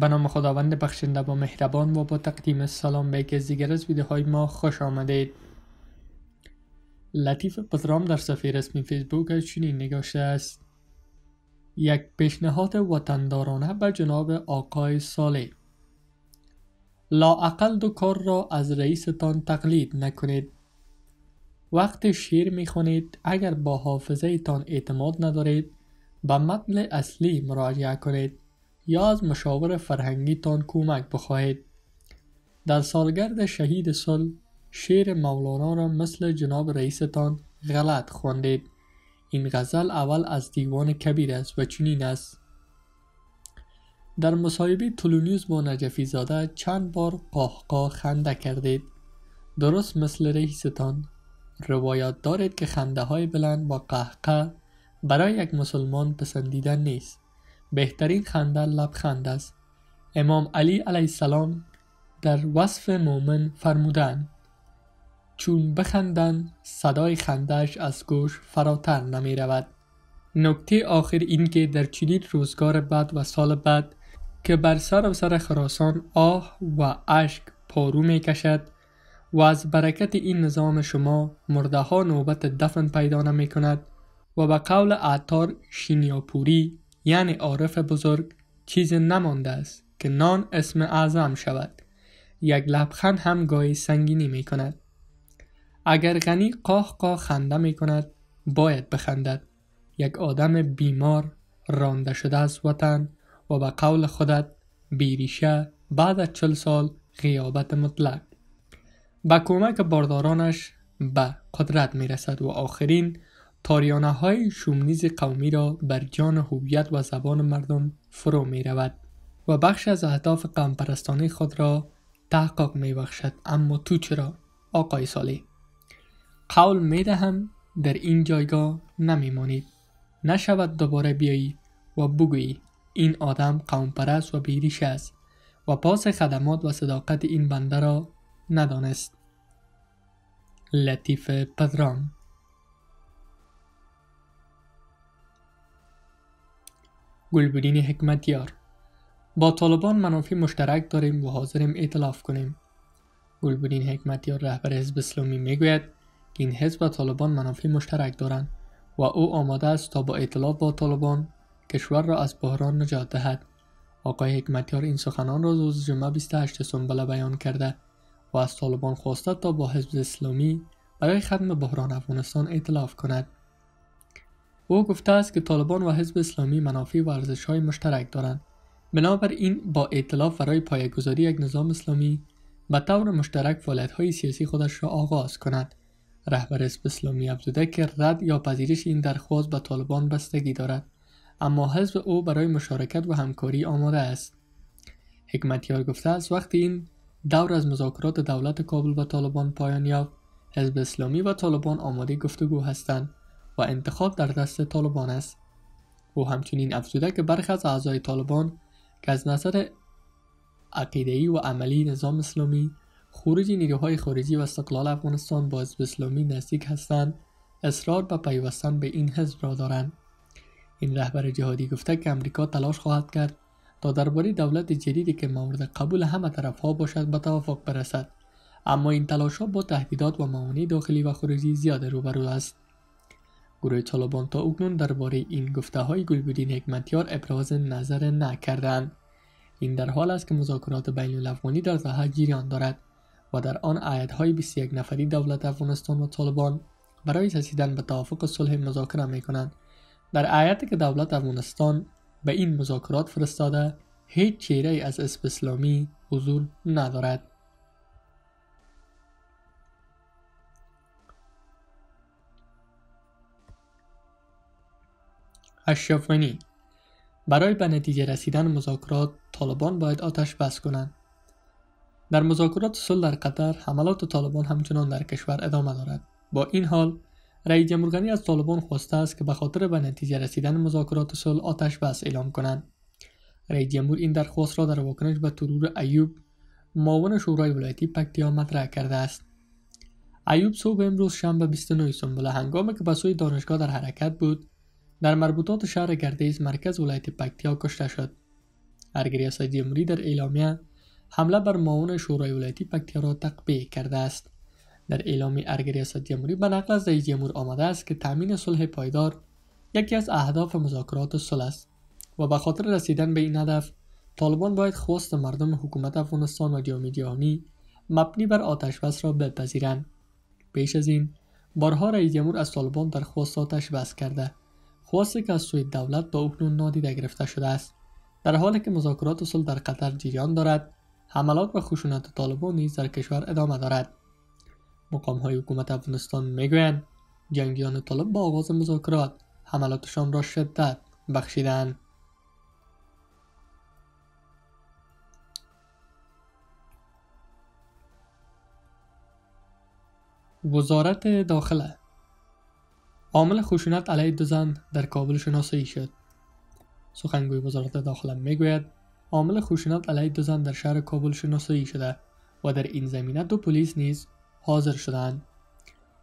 به نام خداوند بخشنده با مهربان و با تقدیم سلام به یکی از دیگر از ویدیوهای ما خوش آمدید لطیف پترام در صفحه رسمی فیسبوک چنین نگاشته است یک پیشنهاد وطندارانه به جناب آقای صالح لاعقل دو کار را از رئیستان تقلید نکنید وقت شیر میخونید اگر با حافظه تان اعتماد ندارید به متن اصلی مراجعه کنید یا از مشاور تان کمک بخواهید در سالگرد شهید صلح شعر مولانا را مثل جناب رئیستان غلط خواندید این غزل اول از دیوان کبیر است و چنین است در مصاحبه تولونیوز با نجفی زاده چند بار قهقا خنده کردید درست مثل رئیستان روایات دارید که خنده های بلند با قهقه برای یک مسلمان پسندیدن نیست بهترین خنده لبخند است امام علی علیه السلام در وصف مؤمن فرمودن چون بخندن صدای خندش از گوش فراتر نمی رود نکته آخر این که در چنین روزگار بعد و سال بعد که بر سر و سر خراسان آه و اشک پارو می کشد و از برکت این نظام شما مرده ها نوبت دفن پیدا نمی کند و به قول عطار شینیاپوری یعنی عارف بزرگ چیزی نمانده است که نان اسم اعظم شود یک لبخند هم گاهی سنگینی می کند اگر غنی قاه قاه خنده می کند باید بخندد یک آدم بیمار رانده شده از وطن و به قول خودت بیریشه بعد از چل سال غیابت مطلق به کمک باردارانش به قدرت می رسد و آخرین تاریانه های شومنیز قومی را بر جان هویت و زبان مردم فرو می رود و بخش از اهداف قومپرستانه خود را تحقق می بخشد اما تو چرا آقای سالی قول می دهم در این جایگاه نمی مانید نشود دوباره بیایی و بگویی این آدم قوم و بیریش است و پاس خدمات و صداقت این بنده را ندانست لطیف پدرام گلبرین حکمتیار با طالبان منافع مشترک داریم و حاضریم اعتلاف کنیم گلبرین حکمتیار رهبر حزب اسلامی میگوید که این حزب و طالبان منافع مشترک دارند و او آماده است تا با اعتلاف با طالبان کشور را از بحران نجات دهد آقای حکمتیار این سخنان را روز جمعه 28 سنبله بیان کرده و از طالبان خواسته تا با حزب اسلامی برای ختم بحران افغانستان اعتلاف کند او گفته است که طالبان و حزب اسلامی منافع و ارزش های مشترک دارند این با اطلاف برای پایگذاری یک نظام اسلامی به طور مشترک فعالیت های سیاسی خودش را آغاز کند رهبر حزب اسلامی افزوده که رد یا پذیرش این درخواست به طالبان بستگی دارد اما حزب او برای مشارکت و همکاری آماده است حکمتیار گفته است وقتی این دور از مذاکرات دولت کابل و طالبان پایان یافت حزب اسلامی و طالبان آماده گفتگو هستند و انتخاب در دست طالبان است او همچنین افزوده که برخی از اعضای طالبان که از نظر ای و عملی نظام اسلامی خروج نیروهای خارجی و استقلال افغانستان با حزب اسلامی نزدیک هستند اصرار به پیوستن به این حزب را دارند این رهبر جهادی گفته که امریکا تلاش خواهد کرد تا درباره دولت جدیدی که مورد قبول همه طرف ها باشد به توافق برسد اما این تلاش ها با تهدیدات و معانی داخلی و خارجی زیاد روبرو است گروه طالبان تا اکنون درباره این گفته های گلبدین حکمتیار ابراز نظر نکردند این در حال است که مذاکرات بین الافغانی در زهر جریان دارد و در آن های 21 نفری دولت افغانستان و طالبان برای رسیدن به توافق صلح مذاکره می کنند در عیت که دولت افغانستان به این مذاکرات فرستاده هیچ چهره از اسب اسلامی حضور ندارد اشرافمنی برای به نتیجه رسیدن مذاکرات طالبان باید آتش بس کنند در مذاکرات صلح در قطر حملات طالبان همچنان در کشور ادامه دارد با این حال رئیس جمهورگانی از طالبان خواسته است که به خاطر به نتیجه رسیدن مذاکرات صلح آتش بس اعلام کنند رئیس جمهور این درخواست را در واکنش به ترور ایوب معاون شورای ولایتی پکتیا مطرح کرده است ایوب صبح امروز شنبه 29 سنبله هنگامی که به سوی دانشگاه در حرکت بود در مربوطات شهر گردیز مرکز ولایت پکتیا کشته شد ارگریاس اسد جمهوری در اعلامیه حمله بر معاون شورای ولایتی پکتیا را تقبیه کرده است در اعلامی ارگری اسد جمهوری به نقل از رئیس جمهور آمده است که تامین صلح پایدار یکی از اهداف مذاکرات صلح است و به خاطر رسیدن به این هدف طالبان باید خواست مردم حکومت افغانستان و جامعه جهانی مبنی بر آتش بس را بپذیرند پیش از این بارها رئیس جمهور از طالبان درخواست آتش بس کرده خواستی که از سوی دولت به اکنون نادیده گرفته شده است در حالی که مذاکرات صلح در قطر جریان دارد حملات و خشونت طالبان نیز در کشور ادامه دارد مقام های حکومت افغانستان میگویند جنگیان طالب با آغاز مذاکرات حملاتشان را شدت بخشیدند وزارت داخله عامل خشونت علیه دو زن در کابل شناسایی شد سخنگوی وزارت داخله میگوید عامل خشونت علیه دو زن در شهر کابل شناسایی شده و در این زمینه دو پلیس نیز حاضر شدند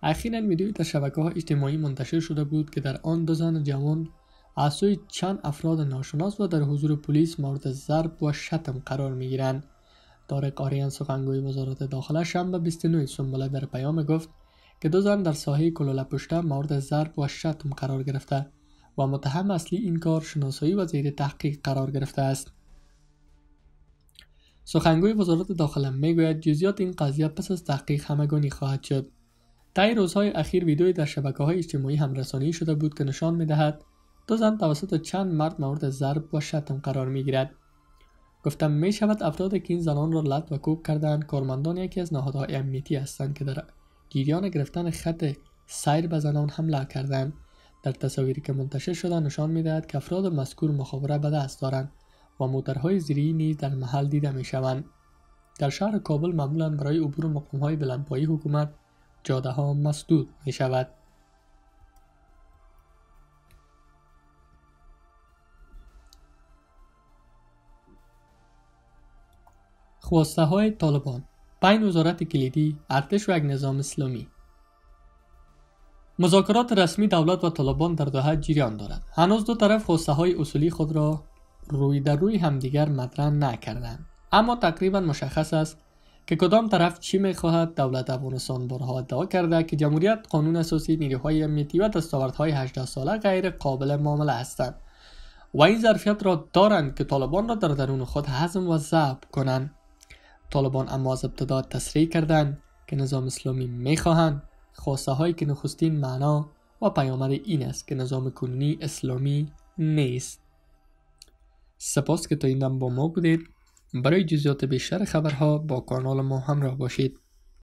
اخیرا ویدیوی در شبکه های اجتماعی منتشر شده بود که در آن دو زن جوان از سوی چند افراد ناشناس و در حضور پلیس مورد ضرب و شتم قرار میگیرند طارق آریان سخنگوی وزارت داخله شنبه 29 سنبله در پیام گفت که دو زن در ساحه کلوله پشته مورد ضرب و شتم قرار گرفته و متهم اصلی این کار شناسایی و زیر تحقیق قرار گرفته است سخنگوی وزارت داخله میگوید جزئیات این قضیه پس از تحقیق همگانی خواهد شد طی روزهای اخیر ویدئوی در شبکه های اجتماعی رسانی شده بود که نشان میدهد دو زن توسط چند مرد مورد ضرب و شتم قرار میگیرد گفتم می شود افرادی که این زنان را لط و کوک کردند کارمندان یکی از نهادهای امنیتی هستند که در گیریان گرفتن خط سیر به زنان حمله کردند در تصاویری که منتشر شده نشان میدهد که افراد مذکور مخابره به دست دارند و موترهای زیری نیز در محل دیده می شوند. در شهر کابل معمولا برای عبور مقام های بلندپایی حکومت جاده ها مسدود می شود. خواسته های طالبان بین وزارت کلیدی ارتش و یک نظام اسلامی مذاکرات رسمی دولت و طالبان در دوحه جریان دارد هنوز دو طرف خواسته های اصولی خود را روی در روی همدیگر مطرح نکردند اما تقریبا مشخص است که کدام طرف چی میخواهد دولت افغانستان بارها ادعا کرده که جمهوریت قانون اساسی نیروهای امنیتی و دستاوردهای 18 ساله غیر قابل معامله هستند و این ظرفیت را دارند که طالبان را در درون خود حزم و ضبط کنند طالبان اما از ابتدا تصریح کردند که نظام اسلامی میخواهند خواسته هایی که نخستین معنا و پیامد این است که نظام کنونی اسلامی نیست سپاس که تا این با ما بودید برای جزیات بیشتر خبرها با کانال ما همراه باشید